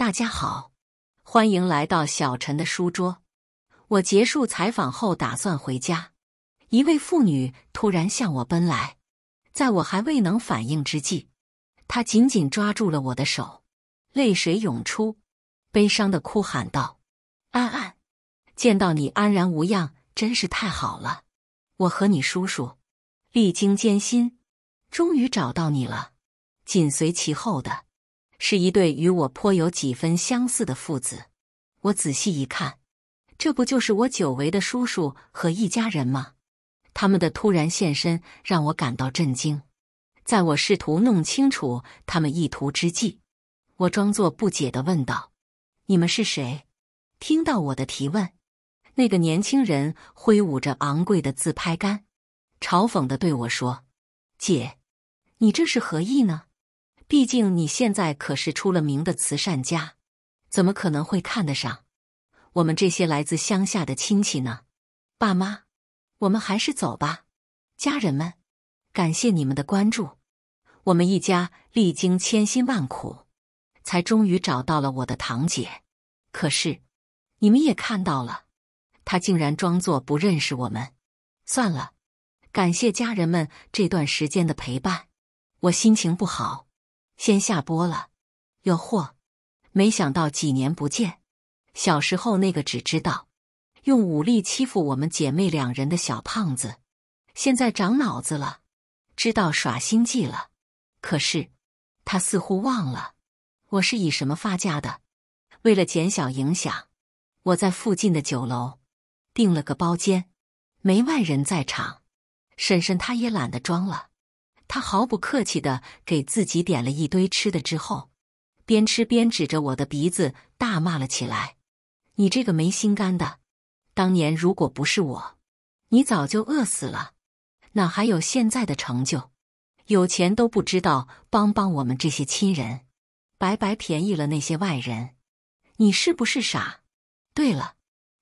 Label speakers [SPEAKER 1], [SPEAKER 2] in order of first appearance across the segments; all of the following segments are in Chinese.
[SPEAKER 1] 大家好，欢迎来到小陈的书桌。我结束采访后打算回家，一位妇女突然向我奔来，在我还未能反应之际，她紧紧抓住了我的手，泪水涌出，悲伤的哭喊道：“安安，见到你安然无恙真是太好了！我和你叔叔历经艰辛，终于找到你了。”紧随其后的。是一对与我颇有几分相似的父子，我仔细一看，这不就是我久违的叔叔和一家人吗？他们的突然现身让我感到震惊。在我试图弄清楚他们意图之际，我装作不解的问道：“你们是谁？”听到我的提问，那个年轻人挥舞着昂贵的自拍杆，嘲讽的对我说：“姐，你这是何意呢？”毕竟你现在可是出了名的慈善家，怎么可能会看得上我们这些来自乡下的亲戚呢？爸妈，我们还是走吧。家人们，感谢你们的关注。我们一家历经千辛万苦，才终于找到了我的堂姐。可是，你们也看到了，她竟然装作不认识我们。算了，感谢家人们这段时间的陪伴。我心情不好。先下播了，有货。没想到几年不见，小时候那个只知道用武力欺负我们姐妹两人的小胖子，现在长脑子了，知道耍心计了。可是他似乎忘了我是以什么发家的。为了减小影响，我在附近的酒楼订了个包间，没外人在场，婶婶她也懒得装了。他毫不客气的给自己点了一堆吃的，之后，边吃边指着我的鼻子大骂了起来：“你这个没心肝的！当年如果不是我，你早就饿死了，哪还有现在的成就？有钱都不知道帮帮我们这些亲人，白白便宜了那些外人，你是不是傻？对了，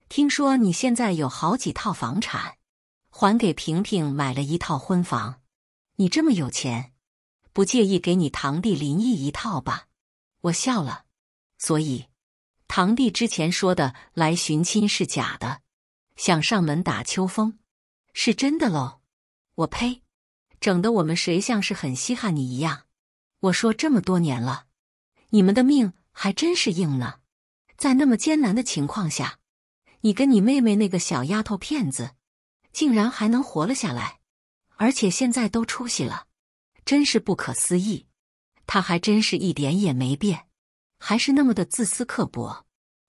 [SPEAKER 1] 听说你现在有好几套房产，还给平平买了一套婚房。”你这么有钱，不介意给你堂弟林毅一套吧？我笑了。所以，堂弟之前说的来寻亲是假的，想上门打秋风是真的喽？我呸！整得我们谁像是很稀罕你一样？我说这么多年了，你们的命还真是硬呢。在那么艰难的情况下，你跟你妹妹那个小丫头片子，竟然还能活了下来。而且现在都出息了，真是不可思议。他还真是一点也没变，还是那么的自私刻薄。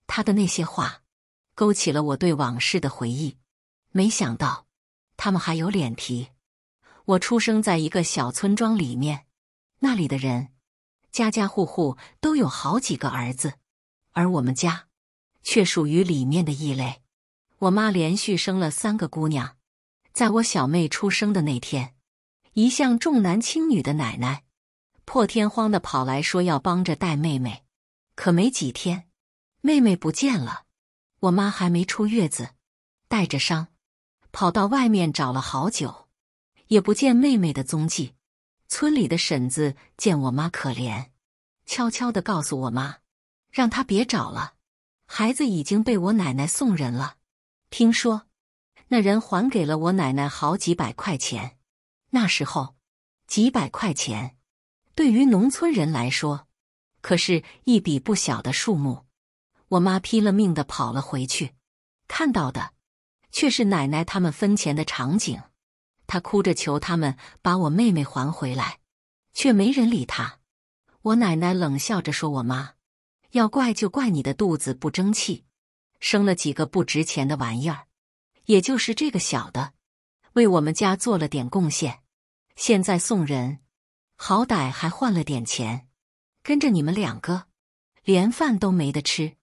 [SPEAKER 1] 他的那些话，勾起了我对往事的回忆。没想到，他们还有脸提。我出生在一个小村庄里面，那里的人家家户户都有好几个儿子，而我们家却属于里面的异类。我妈连续生了三个姑娘。在我小妹出生的那天，一向重男轻女的奶奶，破天荒的跑来说要帮着带妹妹。可没几天，妹妹不见了。我妈还没出月子，带着伤，跑到外面找了好久，也不见妹妹的踪迹。村里的婶子见我妈可怜，悄悄的告诉我妈，让她别找了，孩子已经被我奶奶送人了。听说。那人还给了我奶奶好几百块钱，那时候几百块钱对于农村人来说，可是一笔不小的数目。我妈拼了命的跑了回去，看到的却是奶奶他们分钱的场景。她哭着求他们把我妹妹还回来，却没人理她。我奶奶冷笑着说我妈，要怪就怪你的肚子不争气，生了几个不值钱的玩意儿。也就是这个小的，为我们家做了点贡献，现在送人，好歹还换了点钱。跟着你们两个，连饭都没得吃，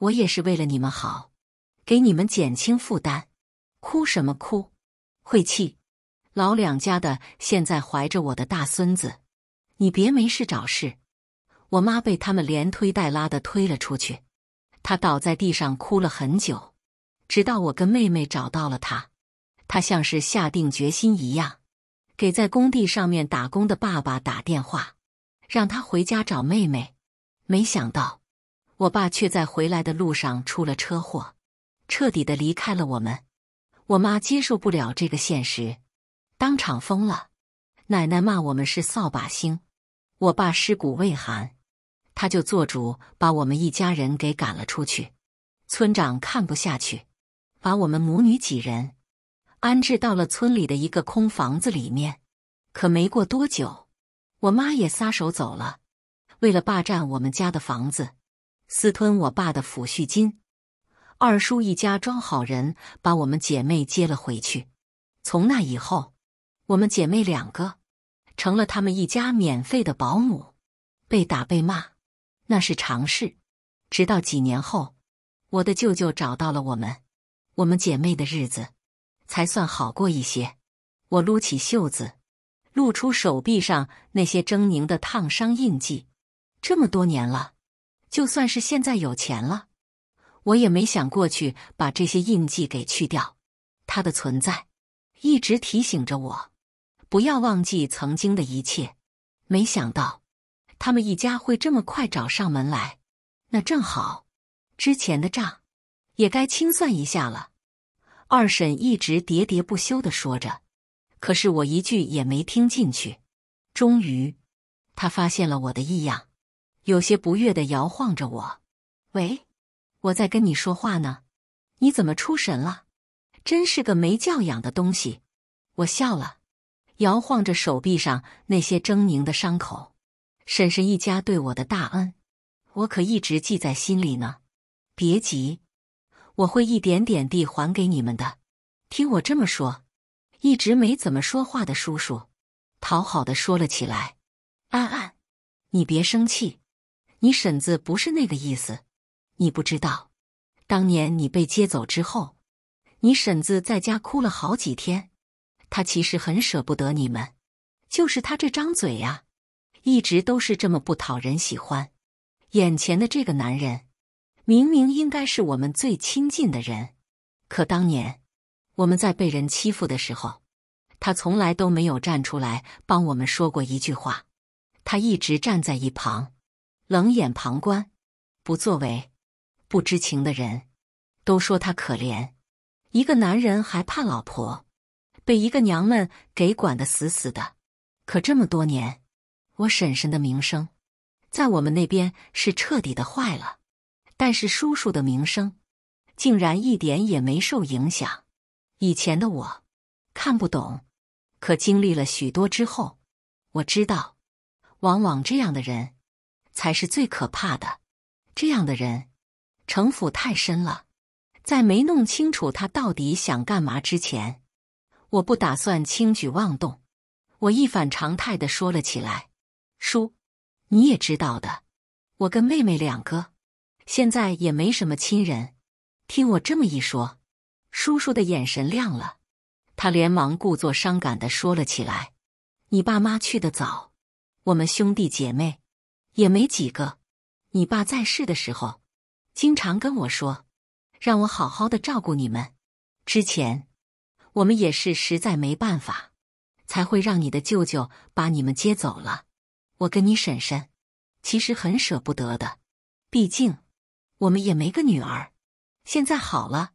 [SPEAKER 1] 我也是为了你们好，给你们减轻负担。哭什么哭？晦气！老两家的现在怀着我的大孙子，你别没事找事。我妈被他们连推带拉的推了出去，她倒在地上哭了很久。直到我跟妹妹找到了他，他像是下定决心一样，给在工地上面打工的爸爸打电话，让他回家找妹妹。没想到，我爸却在回来的路上出了车祸，彻底的离开了我们。我妈接受不了这个现实，当场疯了。奶奶骂我们是扫把星，我爸尸骨未寒，他就做主把我们一家人给赶了出去。村长看不下去。把我们母女几人安置到了村里的一个空房子里面。可没过多久，我妈也撒手走了。为了霸占我们家的房子，私吞我爸的抚恤金，二叔一家装好人把我们姐妹接了回去。从那以后，我们姐妹两个成了他们一家免费的保姆，被打被骂那是常事。直到几年后，我的舅舅找到了我们。我们姐妹的日子才算好过一些。我撸起袖子，露出手臂上那些狰狞的烫伤印记。这么多年了，就算是现在有钱了，我也没想过去把这些印记给去掉。它的存在一直提醒着我，不要忘记曾经的一切。没想到他们一家会这么快找上门来，那正好，之前的账。也该清算一下了，二婶一直喋喋不休的说着，可是我一句也没听进去。终于，她发现了我的异样，有些不悦的摇晃着我：“喂，我在跟你说话呢，你怎么出神了？真是个没教养的东西！”我笑了，摇晃着手臂上那些狰狞的伤口。婶婶一家对我的大恩，我可一直记在心里呢。别急。我会一点点地还给你们的。听我这么说，一直没怎么说话的叔叔，讨好的说了起来：“安安，你别生气，你婶子不是那个意思。你不知道，当年你被接走之后，你婶子在家哭了好几天。她其实很舍不得你们，就是她这张嘴呀，一直都是这么不讨人喜欢。眼前的这个男人。”明明应该是我们最亲近的人，可当年我们在被人欺负的时候，他从来都没有站出来帮我们说过一句话。他一直站在一旁，冷眼旁观，不作为。不知情的人都说他可怜，一个男人还怕老婆，被一个娘们给管得死死的。可这么多年，我婶婶的名声在我们那边是彻底的坏了。但是叔叔的名声竟然一点也没受影响。以前的我看不懂，可经历了许多之后，我知道，往往这样的人才是最可怕的。这样的人城府太深了，在没弄清楚他到底想干嘛之前，我不打算轻举妄动。我一反常态的说了起来：“叔，你也知道的，我跟妹妹两个。”现在也没什么亲人，听我这么一说，叔叔的眼神亮了，他连忙故作伤感的说了起来：“你爸妈去的早，我们兄弟姐妹也没几个。你爸在世的时候，经常跟我说，让我好好的照顾你们。之前，我们也是实在没办法，才会让你的舅舅把你们接走了。我跟你婶婶，其实很舍不得的，毕竟。”我们也没个女儿，现在好了，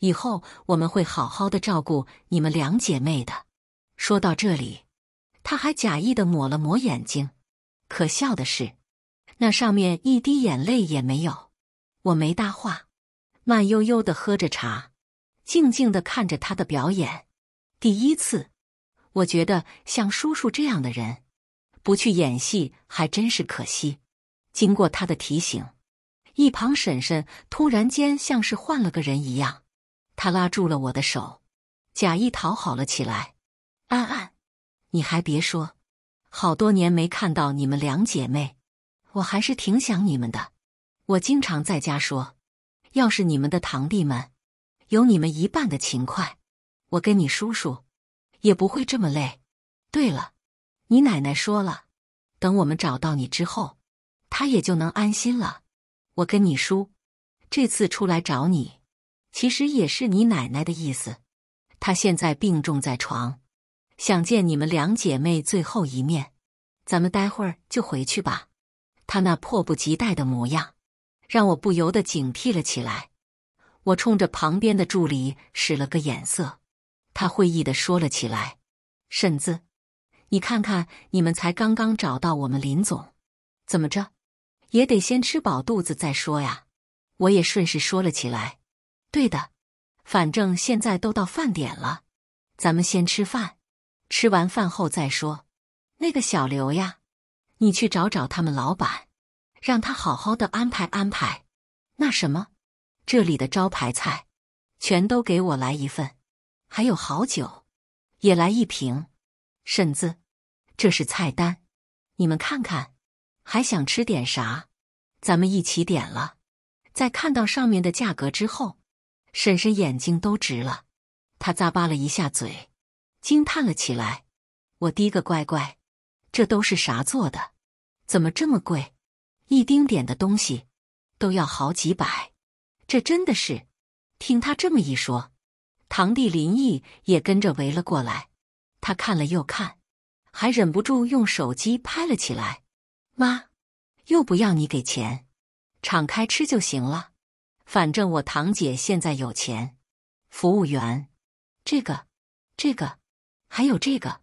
[SPEAKER 1] 以后我们会好好的照顾你们两姐妹的。说到这里，他还假意的抹了抹眼睛，可笑的是，那上面一滴眼泪也没有。我没搭话，慢悠悠的喝着茶，静静的看着他的表演。第一次，我觉得像叔叔这样的人，不去演戏还真是可惜。经过他的提醒。一旁，婶婶突然间像是换了个人一样，她拉住了我的手，假意讨好了起来。安安，你还别说，好多年没看到你们两姐妹，我还是挺想你们的。我经常在家说，要是你们的堂弟们有你们一半的勤快，我跟你叔叔也不会这么累。对了，你奶奶说了，等我们找到你之后，她也就能安心了。我跟你叔这次出来找你，其实也是你奶奶的意思。她现在病重在床，想见你们两姐妹最后一面。咱们待会儿就回去吧。她那迫不及待的模样，让我不由得警惕了起来。我冲着旁边的助理使了个眼色，他会意的说了起来：“婶子，你看看，你们才刚刚找到我们林总，怎么着？”也得先吃饱肚子再说呀。我也顺势说了起来。对的，反正现在都到饭点了，咱们先吃饭，吃完饭后再说。那个小刘呀，你去找找他们老板，让他好好的安排安排。那什么，这里的招牌菜全都给我来一份，还有好酒也来一瓶。婶子，这是菜单，你们看看。还想吃点啥？咱们一起点了。在看到上面的价格之后，婶婶眼睛都直了，她咂巴了一下嘴，惊叹了起来：“我滴个乖乖，这都是啥做的？怎么这么贵？一丁点的东西都要好几百，这真的是！”听他这么一说，堂弟林毅也跟着围了过来，他看了又看，还忍不住用手机拍了起来。妈，又不要你给钱，敞开吃就行了。反正我堂姐现在有钱。服务员，这个、这个、还有这个，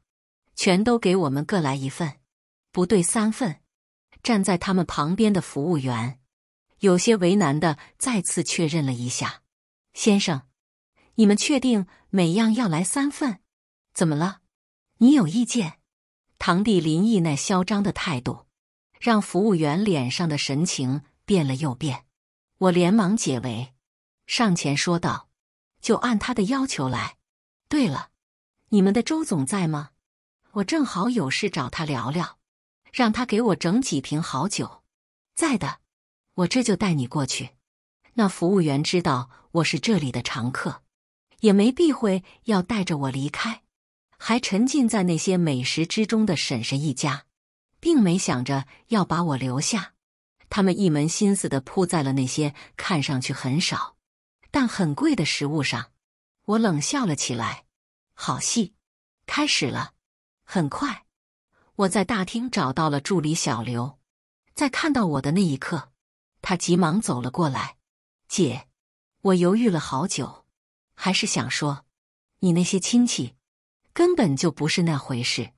[SPEAKER 1] 全都给我们各来一份。不对，三份。站在他们旁边的服务员有些为难的再次确认了一下：“先生，你们确定每样要来三份？怎么了？你有意见？”堂弟林毅那嚣张的态度。让服务员脸上的神情变了又变，我连忙解围，上前说道：“就按他的要求来。对了，你们的周总在吗？我正好有事找他聊聊，让他给我整几瓶好酒。”“在的，我这就带你过去。”那服务员知道我是这里的常客，也没避讳，要带着我离开，还沉浸在那些美食之中的婶婶一家。并没想着要把我留下，他们一门心思的扑在了那些看上去很少但很贵的食物上。我冷笑了起来，好戏开始了。很快，我在大厅找到了助理小刘，在看到我的那一刻，他急忙走了过来。姐，我犹豫了好久，还是想说，你那些亲戚根本就不是那回事。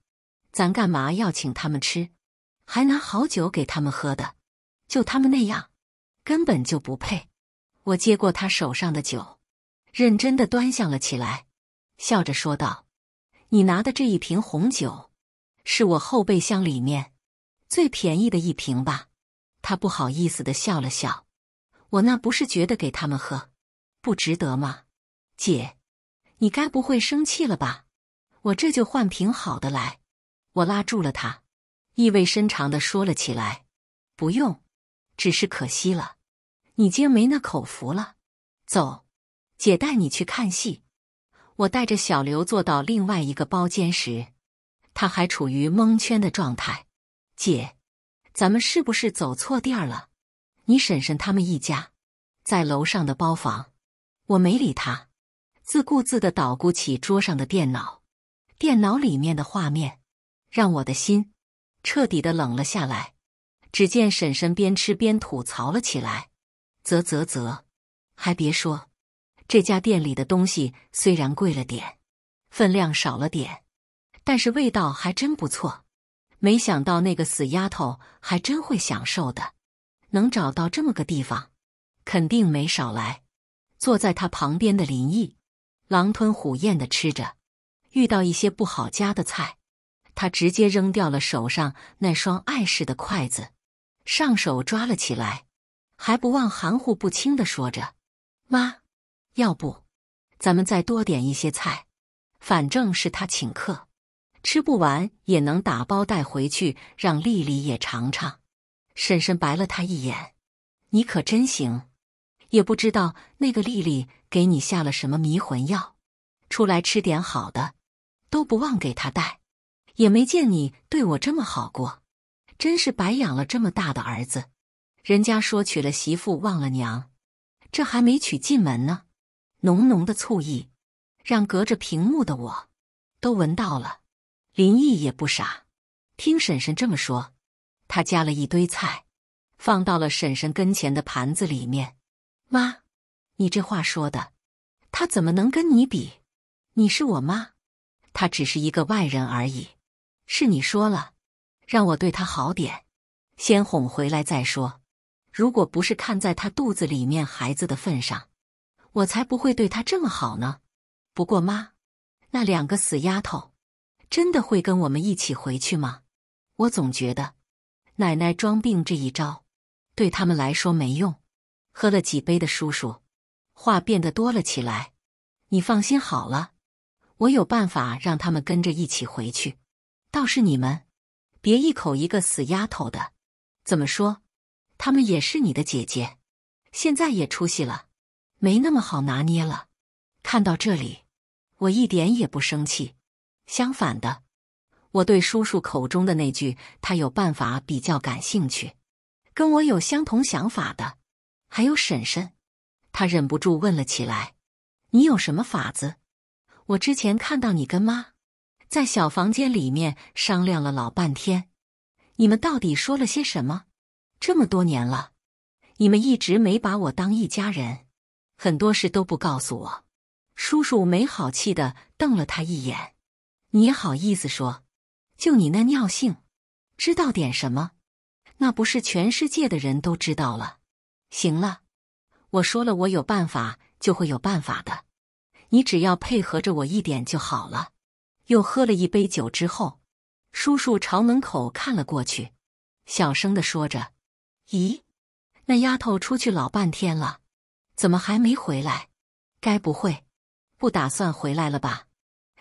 [SPEAKER 1] 咱干嘛要请他们吃，还拿好酒给他们喝的？就他们那样，根本就不配。我接过他手上的酒，认真的端详了起来，笑着说道：“你拿的这一瓶红酒，是我后备箱里面最便宜的一瓶吧？”他不好意思的笑了笑：“我那不是觉得给他们喝不值得吗？姐，你该不会生气了吧？我这就换瓶好的来。”我拉住了他，意味深长地说了起来：“不用，只是可惜了，你今没那口福了。走，姐带你去看戏。”我带着小刘坐到另外一个包间时，他还处于蒙圈的状态。姐，咱们是不是走错地儿了？你婶婶他们一家在楼上的包房。我没理他，自顾自的捣鼓起桌上的电脑，电脑里面的画面。让我的心彻底的冷了下来。只见婶婶边吃边吐槽了起来：“啧啧啧，还别说，这家店里的东西虽然贵了点，分量少了点，但是味道还真不错。没想到那个死丫头还真会享受的，能找到这么个地方，肯定没少来。”坐在他旁边的林毅狼吞虎咽的吃着，遇到一些不好夹的菜。他直接扔掉了手上那双碍事的筷子，上手抓了起来，还不忘含糊不清的说着：“妈，要不咱们再多点一些菜，反正是他请客，吃不完也能打包带回去，让丽丽也尝尝。”婶婶白了他一眼：“你可真行，也不知道那个丽丽给你下了什么迷魂药，出来吃点好的，都不忘给他带。”也没见你对我这么好过，真是白养了这么大的儿子。人家说娶了媳妇忘了娘，这还没娶进门呢。浓浓的醋意，让隔着屏幕的我都闻到了。林毅也不傻，听婶婶这么说，他夹了一堆菜，放到了婶婶跟前的盘子里面。妈，你这话说的，他怎么能跟你比？你是我妈，他只是一个外人而已。是你说了，让我对他好点，先哄回来再说。如果不是看在他肚子里面孩子的份上，我才不会对他这么好呢。不过妈，那两个死丫头真的会跟我们一起回去吗？我总觉得，奶奶装病这一招对他们来说没用。喝了几杯的叔叔，话变得多了起来。你放心好了，我有办法让他们跟着一起回去。倒是你们，别一口一个死丫头的。怎么说，她们也是你的姐姐，现在也出息了，没那么好拿捏了。看到这里，我一点也不生气，相反的，我对叔叔口中的那句“他有办法”比较感兴趣。跟我有相同想法的，还有婶婶，她忍不住问了起来：“你有什么法子？”我之前看到你跟妈。在小房间里面商量了老半天，你们到底说了些什么？这么多年了，你们一直没把我当一家人，很多事都不告诉我。叔叔没好气的瞪了他一眼：“你好意思说？就你那尿性，知道点什么？那不是全世界的人都知道了？行了，我说了，我有办法就会有办法的，你只要配合着我一点就好了。”又喝了一杯酒之后，叔叔朝门口看了过去，小声的说着：“咦，那丫头出去老半天了，怎么还没回来？该不会不打算回来了吧？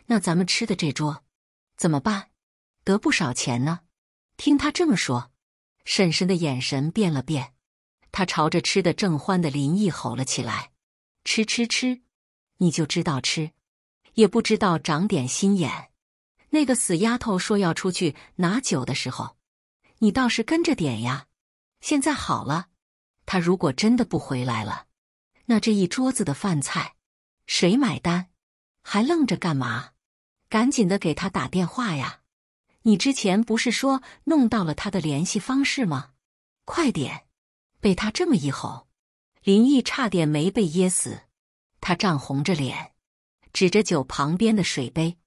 [SPEAKER 1] 那咱们吃的这桌怎么办？得不少钱呢。”听他这么说，婶婶的眼神变了变，他朝着吃的正欢的林毅吼了起来：“吃吃吃，你就知道吃！”也不知道长点心眼，那个死丫头说要出去拿酒的时候，你倒是跟着点呀！现在好了，她如果真的不回来了，那这一桌子的饭菜谁买单？还愣着干嘛？赶紧的给她打电话呀！你之前不是说弄到了她的联系方式吗？快点！被他这么一吼，林毅差点没被噎死，他涨红着脸。指着酒旁边的水杯，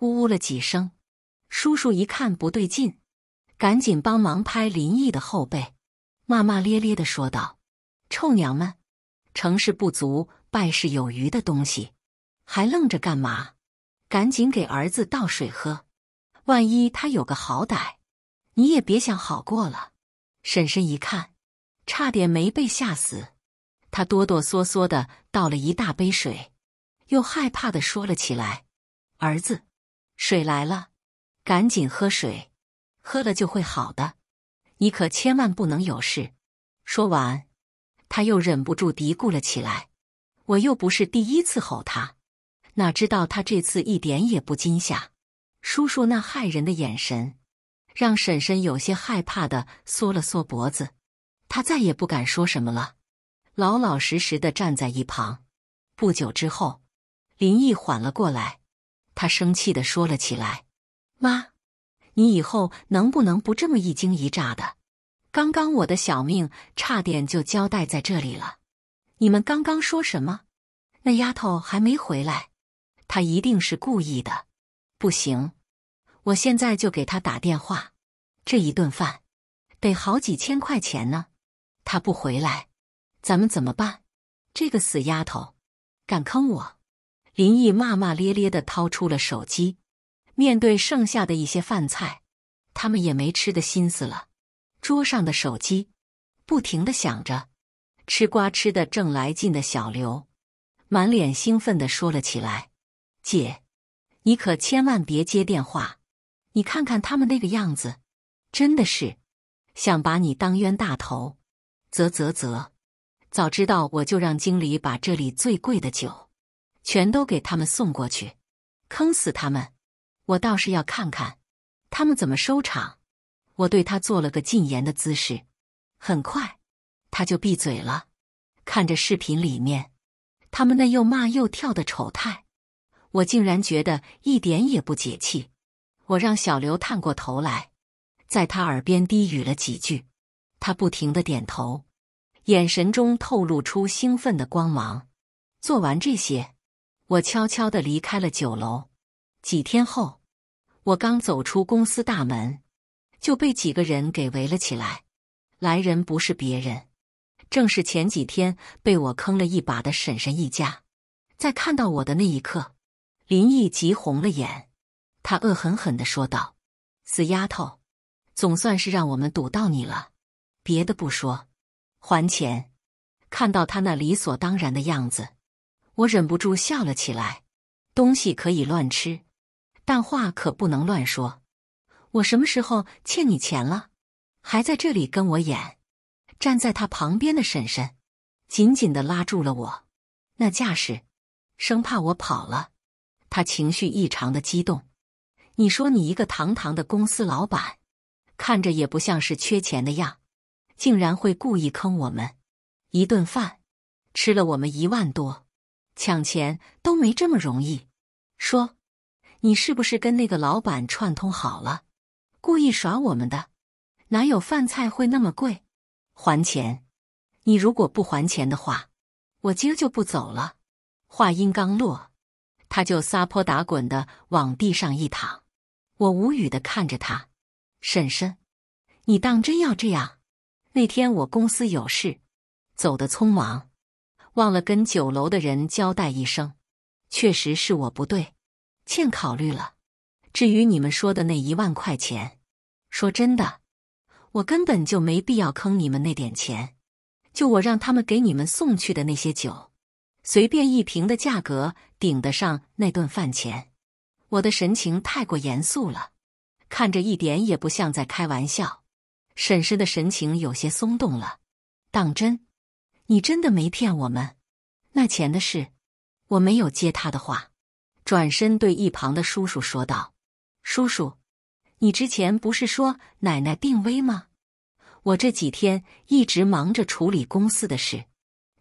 [SPEAKER 1] 呜呜了几声。叔叔一看不对劲，赶紧帮忙拍林毅的后背，骂骂咧咧的说道：“臭娘们，成事不足败事有余的东西，还愣着干嘛？赶紧给儿子倒水喝，万一他有个好歹，你也别想好过了。”婶婶一看，差点没被吓死，她哆哆嗦嗦的倒了一大杯水。又害怕地说了起来：“儿子，水来了，赶紧喝水，喝了就会好的。你可千万不能有事。”说完，他又忍不住嘀咕了起来：“我又不是第一次吼他，哪知道他这次一点也不惊吓。”叔叔那骇人的眼神，让婶婶有些害怕的缩了缩脖子。他再也不敢说什么了，老老实实的站在一旁。不久之后。林毅缓了过来，他生气的说了起来：“妈，你以后能不能不这么一惊一乍的？刚刚我的小命差点就交代在这里了。你们刚刚说什么？那丫头还没回来，她一定是故意的。不行，我现在就给她打电话。这一顿饭得好几千块钱呢，她不回来，咱们怎么办？这个死丫头，敢坑我！”林毅骂骂咧咧的掏出了手机，面对剩下的一些饭菜，他们也没吃的心思了。桌上的手机不停的响着，吃瓜吃的正来劲的小刘，满脸兴奋的说了起来：“姐，你可千万别接电话！你看看他们那个样子，真的是想把你当冤大头！啧啧啧，早知道我就让经理把这里最贵的酒。”全都给他们送过去，坑死他们！我倒是要看看他们怎么收场。我对他做了个禁言的姿势，很快他就闭嘴了。看着视频里面他们那又骂又跳的丑态，我竟然觉得一点也不解气。我让小刘探过头来，在他耳边低语了几句，他不停的点头，眼神中透露出兴奋的光芒。做完这些。我悄悄的离开了酒楼。几天后，我刚走出公司大门，就被几个人给围了起来。来人不是别人，正是前几天被我坑了一把的婶婶一家。在看到我的那一刻，林毅急红了眼，他恶狠狠的说道：“死丫头，总算是让我们堵到你了。别的不说，还钱！”看到他那理所当然的样子。我忍不住笑了起来，东西可以乱吃，但话可不能乱说。我什么时候欠你钱了？还在这里跟我演？站在他旁边的婶婶紧紧的拉住了我，那架势生怕我跑了。他情绪异常的激动。你说你一个堂堂的公司老板，看着也不像是缺钱的样，竟然会故意坑我们？一顿饭吃了我们一万多。抢钱都没这么容易，说，你是不是跟那个老板串通好了，故意耍我们的？哪有饭菜会那么贵？还钱！你如果不还钱的话，我今儿就不走了。话音刚落，他就撒泼打滚的往地上一躺。我无语的看着他，婶婶，你当真要这样？那天我公司有事，走得匆忙。忘了跟酒楼的人交代一声，确实是我不对，欠考虑了。至于你们说的那一万块钱，说真的，我根本就没必要坑你们那点钱。就我让他们给你们送去的那些酒，随便一瓶的价格顶得上那顿饭钱。我的神情太过严肃了，看着一点也不像在开玩笑。沈氏的神情有些松动了，当真？你真的没骗我们，那钱的事，我没有接他的话，转身对一旁的叔叔说道：“叔叔，你之前不是说奶奶病危吗？我这几天一直忙着处理公司的事，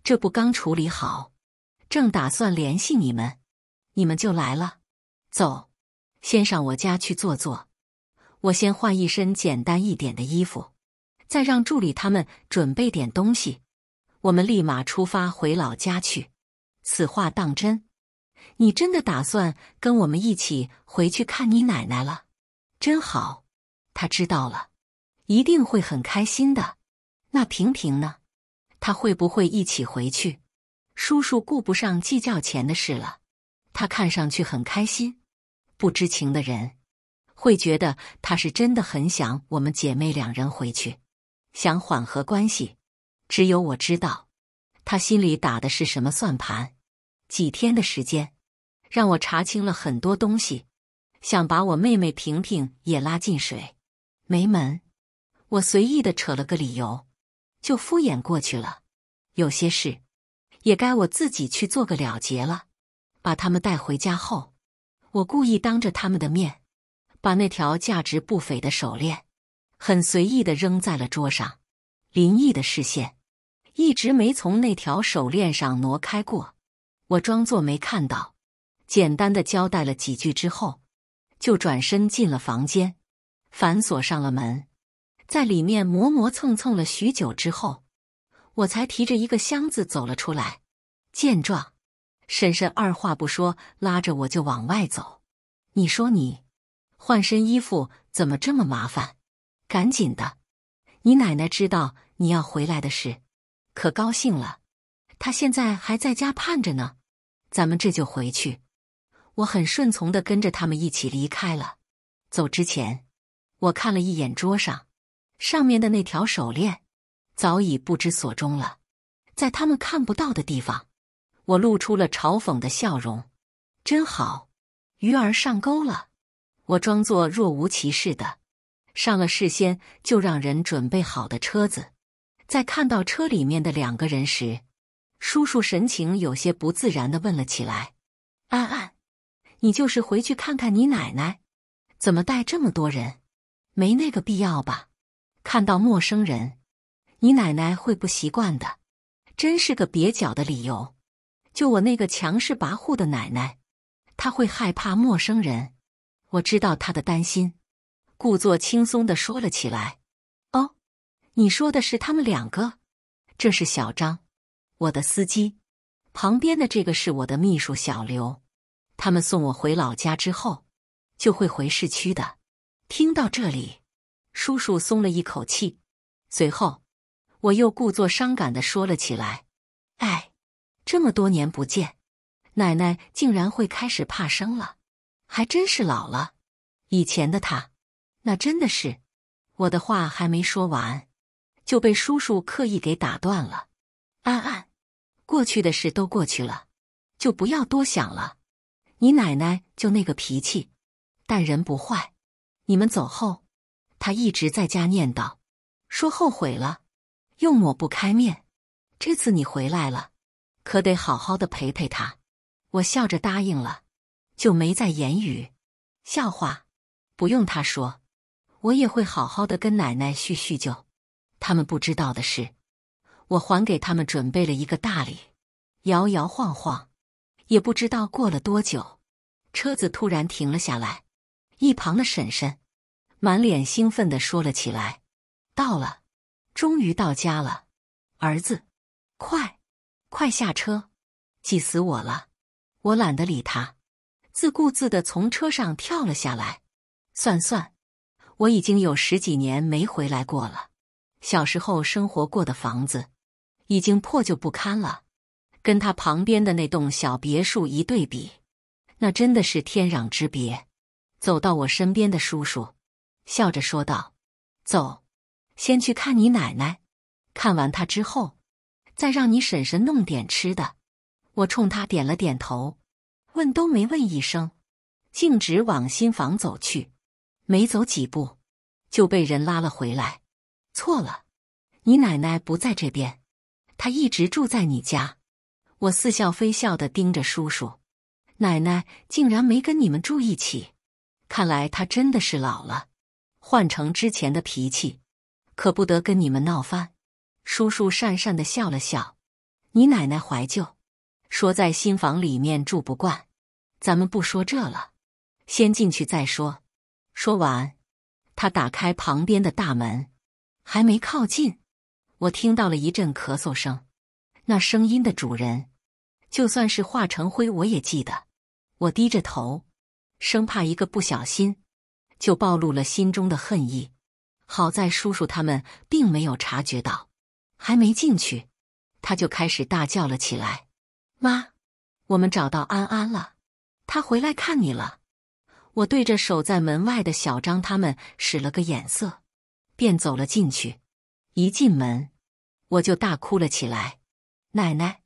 [SPEAKER 1] 这不刚处理好，正打算联系你们，你们就来了。走，先上我家去坐坐，我先换一身简单一点的衣服，再让助理他们准备点东西。”我们立马出发回老家去。此话当真？你真的打算跟我们一起回去看你奶奶了？真好，他知道了，一定会很开心的。那平平呢？他会不会一起回去？叔叔顾不上计较钱的事了，他看上去很开心。不知情的人会觉得他是真的很想我们姐妹两人回去，想缓和关系。只有我知道，他心里打的是什么算盘。几天的时间，让我查清了很多东西。想把我妹妹平平也拉进水，没门！我随意的扯了个理由，就敷衍过去了。有些事，也该我自己去做个了结了。把他们带回家后，我故意当着他们的面，把那条价值不菲的手链，很随意的扔在了桌上。林毅的视线。一直没从那条手链上挪开过，我装作没看到，简单的交代了几句之后，就转身进了房间，反锁上了门。在里面磨磨蹭蹭了许久之后，我才提着一个箱子走了出来。见状，婶婶二话不说，拉着我就往外走。你说你换身衣服怎么这么麻烦？赶紧的！你奶奶知道你要回来的事。可高兴了，他现在还在家盼着呢。咱们这就回去。我很顺从的跟着他们一起离开了。走之前，我看了一眼桌上上面的那条手链，早已不知所终了，在他们看不到的地方。我露出了嘲讽的笑容。真好，鱼儿上钩了。我装作若无其事的上了事先就让人准备好的车子。在看到车里面的两个人时，叔叔神情有些不自然的问了起来：“安安，你就是回去看看你奶奶？怎么带这么多人？没那个必要吧？看到陌生人，你奶奶会不习惯的。真是个蹩脚的理由。就我那个强势跋扈的奶奶，她会害怕陌生人。我知道她的担心，故作轻松的说了起来。”你说的是他们两个，这是小张，我的司机，旁边的这个是我的秘书小刘。他们送我回老家之后，就会回市区的。听到这里，叔叔松了一口气。随后，我又故作伤感的说了起来：“哎，这么多年不见，奶奶竟然会开始怕生了，还真是老了。以前的她，那真的是……”我的话还没说完。就被叔叔刻意给打断了。安安，过去的事都过去了，就不要多想了。你奶奶就那个脾气，但人不坏。你们走后，她一直在家念叨，说后悔了，又抹不开面。这次你回来了，可得好好的陪陪她。我笑着答应了，就没再言语。笑话，不用他说，我也会好好的跟奶奶叙叙旧。他们不知道的是，我还给他们准备了一个大礼。摇摇晃晃，也不知道过了多久，车子突然停了下来。一旁的婶婶满脸兴奋地说了起来：“到了，终于到家了！儿子，快快下车，急死我了！”我懒得理他，自顾自地从车上跳了下来。算算，我已经有十几年没回来过了。小时候生活过的房子，已经破旧不堪了。跟他旁边的那栋小别墅一对比，那真的是天壤之别。走到我身边的叔叔笑着说道：“走，先去看你奶奶。看完她之后，再让你婶婶弄点吃的。”我冲他点了点头，问都没问一声，径直往新房走去。没走几步，就被人拉了回来。错了，你奶奶不在这边，她一直住在你家。我似笑非笑的盯着叔叔，奶奶竟然没跟你们住一起，看来她真的是老了。换成之前的脾气，可不得跟你们闹翻。叔叔讪讪的笑了笑，你奶奶怀旧，说在新房里面住不惯。咱们不说这了，先进去再说。说完，他打开旁边的大门。还没靠近，我听到了一阵咳嗽声。那声音的主人，就算是化成灰，我也记得。我低着头，生怕一个不小心就暴露了心中的恨意。好在叔叔他们并没有察觉到。还没进去，他就开始大叫了起来：“妈，我们找到安安了，他回来看你了。”我对着守在门外的小张他们使了个眼色。便走了进去，一进门，我就大哭了起来。奶奶，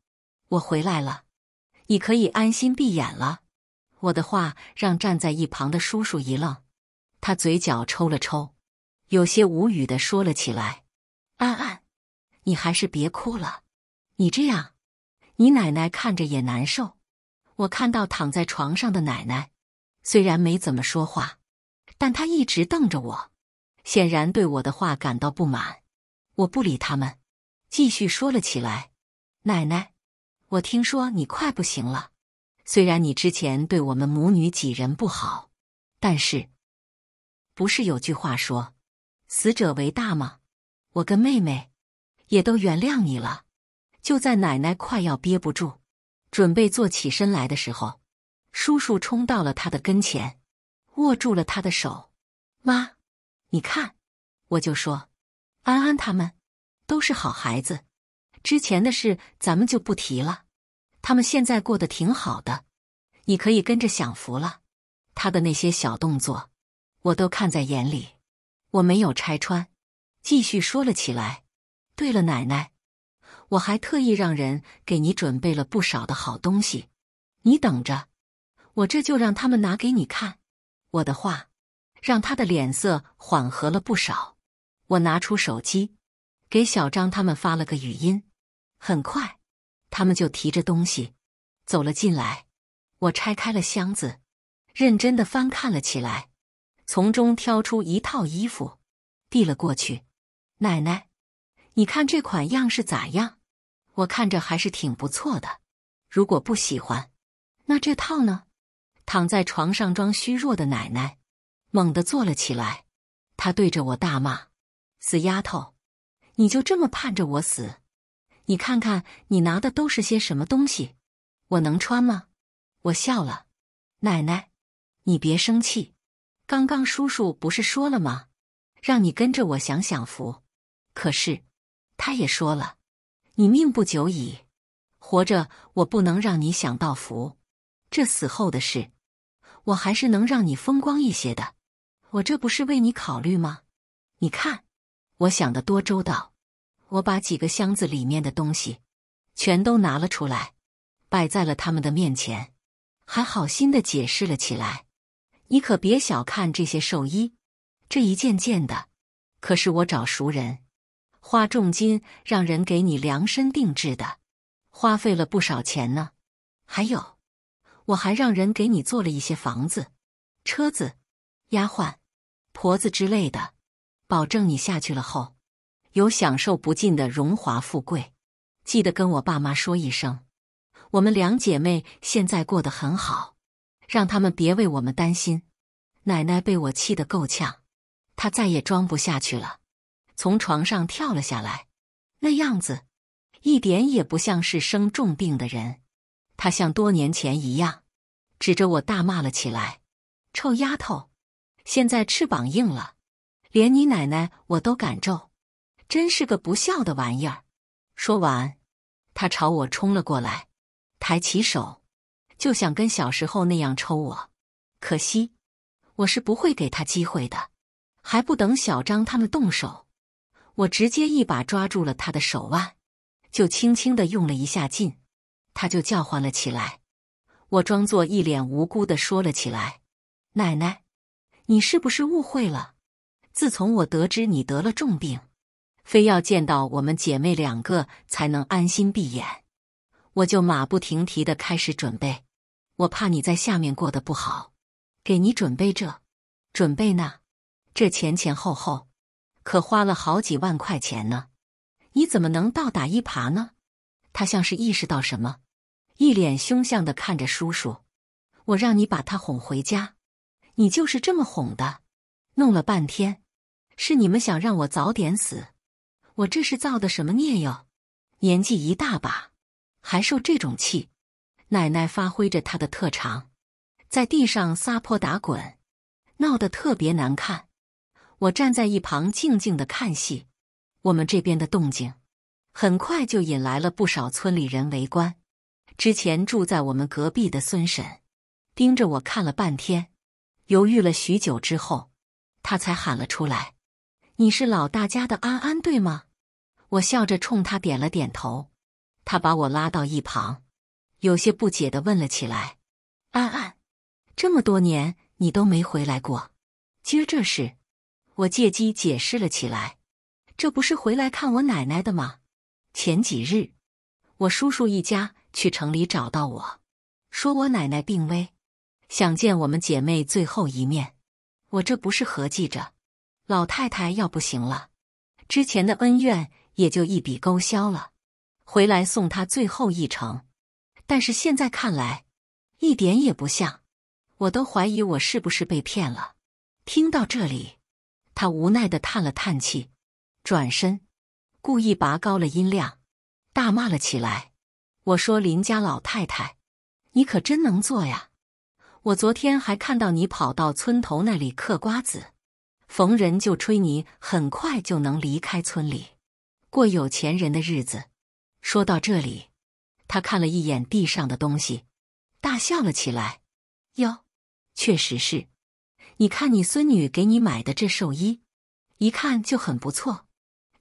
[SPEAKER 1] 我回来了，你可以安心闭眼了。我的话让站在一旁的叔叔一愣，他嘴角抽了抽，有些无语的说了起来：“安安，你还是别哭了，你这样，你奶奶看着也难受。”我看到躺在床上的奶奶，虽然没怎么说话，但她一直瞪着我。显然对我的话感到不满，我不理他们，继续说了起来：“奶奶，我听说你快不行了。虽然你之前对我们母女几人不好，但是不是有句话说‘死者为大’吗？我跟妹妹也都原谅你了。”就在奶奶快要憋不住，准备坐起身来的时候，叔叔冲到了他的跟前，握住了他的手：“妈。”你看，我就说，安安他们都是好孩子。之前的事咱们就不提了，他们现在过得挺好的。你可以跟着享福了。他的那些小动作，我都看在眼里，我没有拆穿。继续说了起来。对了，奶奶，我还特意让人给你准备了不少的好东西，你等着，我这就让他们拿给你看。我的话。让他的脸色缓和了不少。我拿出手机，给小张他们发了个语音。很快，他们就提着东西走了进来。我拆开了箱子，认真的翻看了起来，从中挑出一套衣服，递了过去：“奶奶，你看这款样式咋样？我看着还是挺不错的。如果不喜欢，那这套呢？”躺在床上装虚弱的奶奶。猛地坐了起来，他对着我大骂：“死丫头，你就这么盼着我死？你看看你拿的都是些什么东西，我能穿吗？”我笑了：“奶奶，你别生气。刚刚叔叔不是说了吗？让你跟着我享享福。可是他也说了，你命不久矣，活着我不能让你享到福。这死后的事，我还是能让你风光一些的。”我这不是为你考虑吗？你看，我想的多周到，我把几个箱子里面的东西全都拿了出来，摆在了他们的面前，还好心的解释了起来。你可别小看这些寿衣，这一件件的，可是我找熟人，花重金让人给你量身定制的，花费了不少钱呢。还有，我还让人给你做了一些房子、车子、丫鬟。婆子之类的，保证你下去了后有享受不尽的荣华富贵。记得跟我爸妈说一声，我们两姐妹现在过得很好，让他们别为我们担心。奶奶被我气得够呛，她再也装不下去了，从床上跳了下来，那样子一点也不像是生重病的人。她像多年前一样，指着我大骂了起来：“臭丫头！”现在翅膀硬了，连你奶奶我都敢揍，真是个不孝的玩意儿。说完，他朝我冲了过来，抬起手就想跟小时候那样抽我。可惜，我是不会给他机会的。还不等小张他们动手，我直接一把抓住了他的手腕，就轻轻的用了一下劲，他就叫唤了起来。我装作一脸无辜的说了起来：“奶奶。”你是不是误会了？自从我得知你得了重病，非要见到我们姐妹两个才能安心闭眼，我就马不停蹄的开始准备。我怕你在下面过得不好，给你准备这，准备那，这前前后后可花了好几万块钱呢。你怎么能倒打一耙呢？他像是意识到什么，一脸凶相的看着叔叔。我让你把他哄回家。你就是这么哄的，弄了半天，是你们想让我早点死，我这是造的什么孽哟？年纪一大把，还受这种气。奶奶发挥着她的特长，在地上撒泼打滚，闹得特别难看。我站在一旁静静的看戏。我们这边的动静，很快就引来了不少村里人围观。之前住在我们隔壁的孙婶，盯着我看了半天。犹豫了许久之后，他才喊了出来：“你是老大家的安安，对吗？”我笑着冲他点了点头。他把我拉到一旁，有些不解的问了起来：“安安，这么多年你都没回来过，今儿这是？”我借机解释了起来：“这不是回来看我奶奶的吗？前几日我叔叔一家去城里找到我，说我奶奶病危。”想见我们姐妹最后一面，我这不是合计着，老太太要不行了，之前的恩怨也就一笔勾销了，回来送她最后一程。但是现在看来，一点也不像，我都怀疑我是不是被骗了。听到这里，他无奈的叹了叹气，转身，故意拔高了音量，大骂了起来：“我说林家老太太，你可真能做呀！”我昨天还看到你跑到村头那里嗑瓜子，逢人就吹你很快就能离开村里，过有钱人的日子。说到这里，他看了一眼地上的东西，大笑了起来。哟，确实是，你看你孙女给你买的这寿衣，一看就很不错，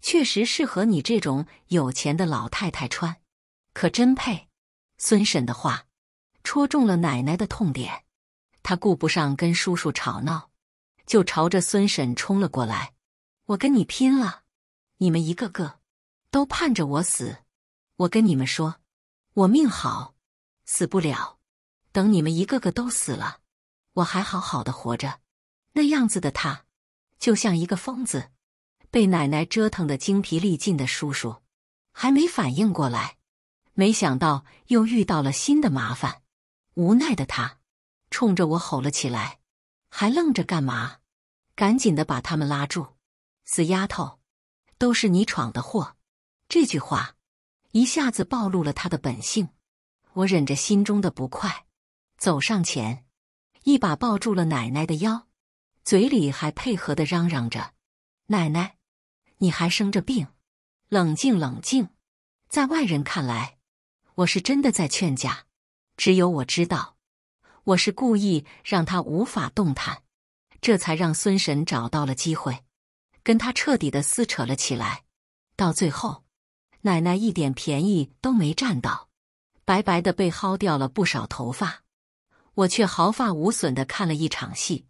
[SPEAKER 1] 确实适合你这种有钱的老太太穿，可真配。孙婶的话，戳中了奶奶的痛点。他顾不上跟叔叔吵闹，就朝着孙婶冲了过来。我跟你拼了！你们一个个都盼着我死，我跟你们说，我命好，死不了。等你们一个个都死了，我还好好的活着。那样子的他，就像一个疯子。被奶奶折腾的精疲力尽的叔叔，还没反应过来，没想到又遇到了新的麻烦。无奈的他。冲着我吼了起来，还愣着干嘛？赶紧的把他们拉住！死丫头，都是你闯的祸！这句话一下子暴露了他的本性。我忍着心中的不快，走上前，一把抱住了奶奶的腰，嘴里还配合的嚷嚷着：“奶奶，你还生着病，冷静冷静。”在外人看来，我是真的在劝架，只有我知道。我是故意让他无法动弹，这才让孙神找到了机会，跟他彻底的撕扯了起来。到最后，奶奶一点便宜都没占到，白白的被薅掉了不少头发，我却毫发无损的看了一场戏。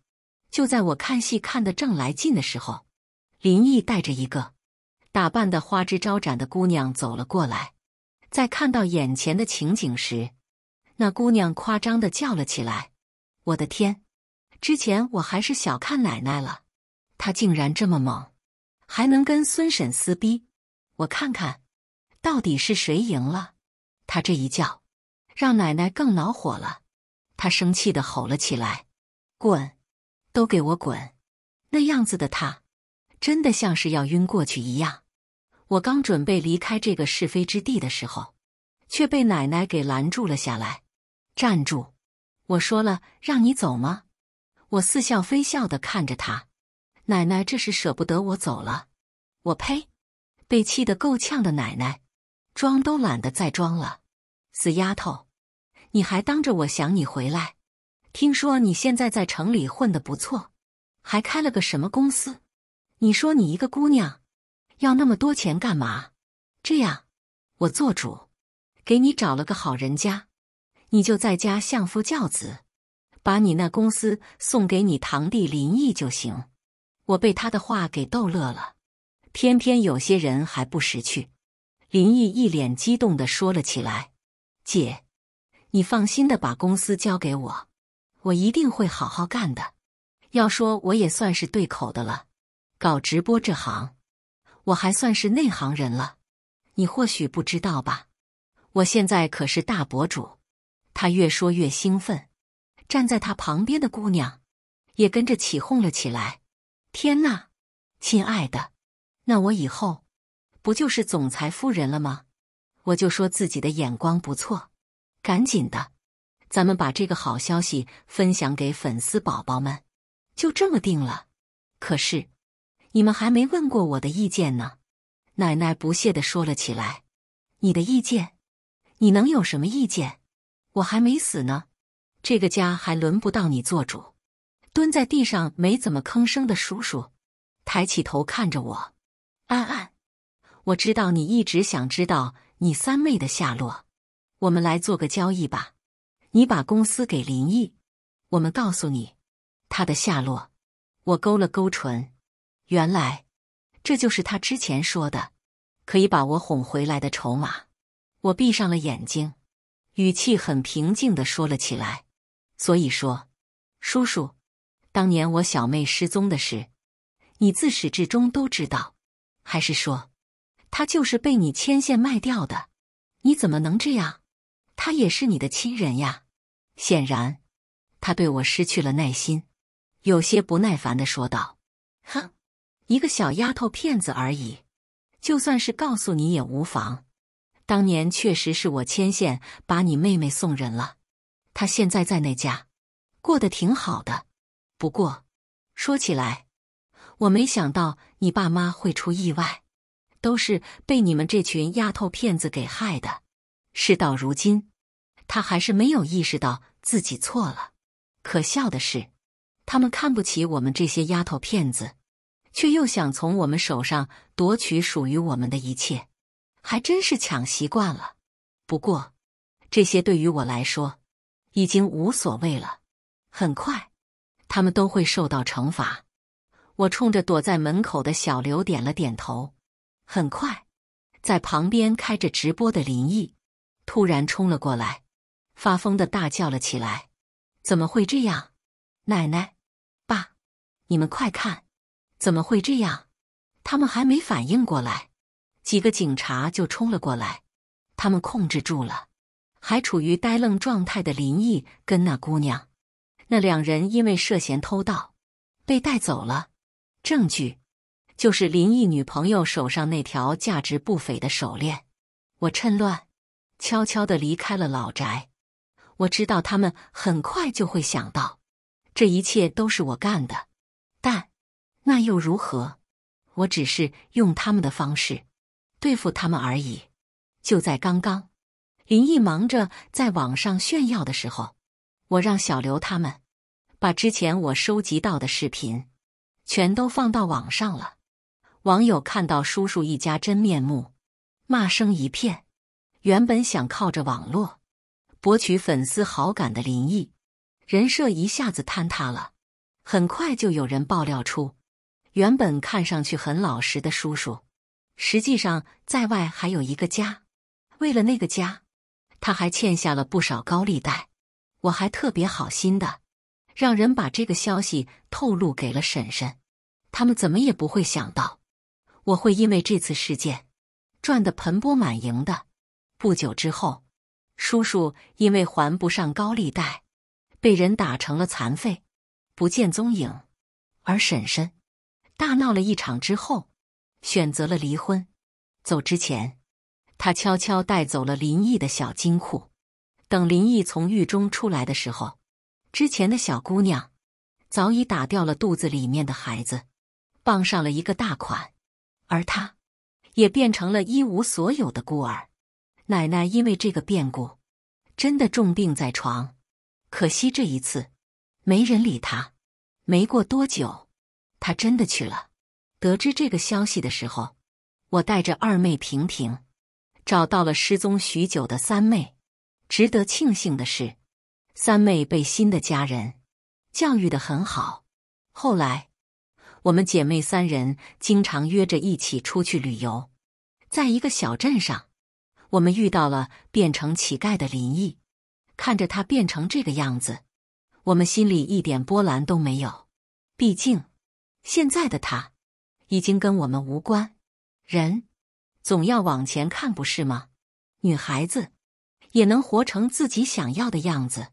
[SPEAKER 1] 就在我看戏看得正来劲的时候，林毅带着一个打扮的花枝招展的姑娘走了过来，在看到眼前的情景时。那姑娘夸张的叫了起来：“我的天！之前我还是小看奶奶了，她竟然这么猛，还能跟孙婶撕逼！我看看，到底是谁赢了？”她这一叫，让奶奶更恼火了，她生气的吼了起来：“滚！都给我滚！”那样子的她，真的像是要晕过去一样。我刚准备离开这个是非之地的时候，却被奶奶给拦住了下来。站住！我说了让你走吗？我似笑非笑的看着他，奶奶这是舍不得我走了。我呸！被气得够呛的奶奶，装都懒得再装了。死丫头，你还当着我想你回来。听说你现在在城里混得不错，还开了个什么公司？你说你一个姑娘，要那么多钱干嘛？这样，我做主，给你找了个好人家。你就在家相夫教子，把你那公司送给你堂弟林毅就行。我被他的话给逗乐了。偏偏有些人还不识趣。林毅一脸激动的说了起来：“姐，你放心的把公司交给我，我一定会好好干的。要说我也算是对口的了，搞直播这行，我还算是内行人了。你或许不知道吧，我现在可是大博主。”他越说越兴奋，站在他旁边的姑娘也跟着起哄了起来。天呐，亲爱的，那我以后不就是总裁夫人了吗？我就说自己的眼光不错。赶紧的，咱们把这个好消息分享给粉丝宝宝们，就这么定了。可是你们还没问过我的意见呢，奶奶不屑的说了起来。你的意见？你能有什么意见？我还没死呢，这个家还轮不到你做主。蹲在地上没怎么吭声的叔叔抬起头看着我，安安，我知道你一直想知道你三妹的下落。我们来做个交易吧，你把公司给林毅，我们告诉你他的下落。我勾了勾唇，原来这就是他之前说的，可以把我哄回来的筹码。我闭上了眼睛。语气很平静的说了起来，所以说，叔叔，当年我小妹失踪的事，你自始至终都知道，还是说，她就是被你牵线卖掉的？你怎么能这样？她也是你的亲人呀！显然，他对我失去了耐心，有些不耐烦的说道：“哼，一个小丫头片子而已，就算是告诉你也无妨。”当年确实是我牵线把你妹妹送人了，她现在在那家，过得挺好的。不过说起来，我没想到你爸妈会出意外，都是被你们这群丫头片子给害的。事到如今，他还是没有意识到自己错了。可笑的是，他们看不起我们这些丫头片子，却又想从我们手上夺取属于我们的一切。还真是抢习惯了，不过这些对于我来说已经无所谓了。很快，他们都会受到惩罚。我冲着躲在门口的小刘点了点头。很快，在旁边开着直播的林毅突然冲了过来，发疯的大叫了起来：“怎么会这样？奶奶，爸，你们快看，怎么会这样？他们还没反应过来。”几个警察就冲了过来，他们控制住了还处于呆愣状态的林毅跟那姑娘。那两人因为涉嫌偷盗被带走了，证据就是林毅女朋友手上那条价值不菲的手链。我趁乱悄悄的离开了老宅。我知道他们很快就会想到这一切都是我干的，但那又如何？我只是用他们的方式。对付他们而已。就在刚刚，林毅忙着在网上炫耀的时候，我让小刘他们把之前我收集到的视频全都放到网上了。网友看到叔叔一家真面目，骂声一片。原本想靠着网络博取粉丝好感的林毅，人设一下子坍塌了。很快就有人爆料出，原本看上去很老实的叔叔。实际上，在外还有一个家，为了那个家，他还欠下了不少高利贷。我还特别好心的，让人把这个消息透露给了婶婶。他们怎么也不会想到，我会因为这次事件赚得盆钵满盈的。不久之后，叔叔因为还不上高利贷，被人打成了残废，不见踪影。而婶婶大闹了一场之后。选择了离婚，走之前，他悄悄带走了林毅的小金库。等林毅从狱中出来的时候，之前的小姑娘早已打掉了肚子里面的孩子，傍上了一个大款，而他也变成了一无所有的孤儿。奶奶因为这个变故，真的重病在床。可惜这一次，没人理他。没过多久，他真的去了。得知这个消息的时候，我带着二妹平平，找到了失踪许久的三妹。值得庆幸的是，三妹被新的家人教育的很好。后来，我们姐妹三人经常约着一起出去旅游。在一个小镇上，我们遇到了变成乞丐的林毅。看着他变成这个样子，我们心里一点波澜都没有。毕竟，现在的他。已经跟我们无关，人总要往前看，不是吗？女孩子也能活成自己想要的样子。